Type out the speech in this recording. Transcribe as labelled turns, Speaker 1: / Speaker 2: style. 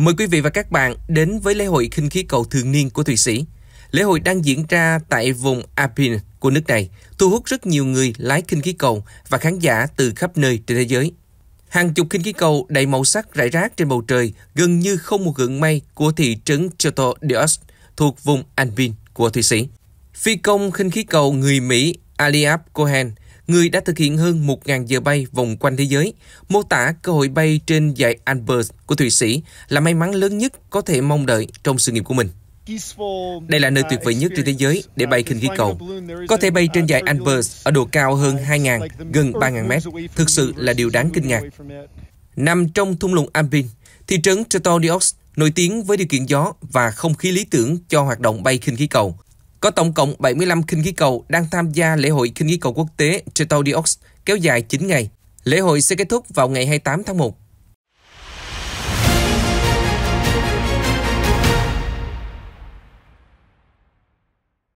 Speaker 1: Mời quý vị và các bạn đến với lễ hội khinh khí cầu thường niên của Thụy Sĩ. Lễ hội đang diễn ra tại vùng Alpine của nước này, thu hút rất nhiều người lái khinh khí cầu và khán giả từ khắp nơi trên thế giới. Hàng chục khinh khí cầu đầy màu sắc rải rác trên bầu trời gần như không một gợn mây của thị trấn Choto Dios thuộc vùng Alpine của Thụy Sĩ. Phi công khinh khí cầu người Mỹ Aliab Cohen người đã thực hiện hơn 1.000 giờ bay vòng quanh thế giới, mô tả cơ hội bay trên dải Albert của Thụy Sĩ là may mắn lớn nhất có thể mong đợi trong sự nghiệp của mình. Đây là nơi tuyệt vời nhất trên thế giới để bay khinh khí cầu. Có thể bay trên dải Albers ở độ cao hơn 2.000, gần 3.000 mét. Thực sự là điều đáng kinh ngạc. Nằm trong thung lũng Alpine, thị trấn Tretonios nổi tiếng với điều kiện gió và không khí lý tưởng cho hoạt động bay khinh khí cầu. Có tổng cộng 75 khinh khí cầu đang tham gia lễ hội khinh khí cầu quốc tế Chetodiox kéo dài 9 ngày. Lễ hội sẽ kết thúc vào ngày 28 tháng 1.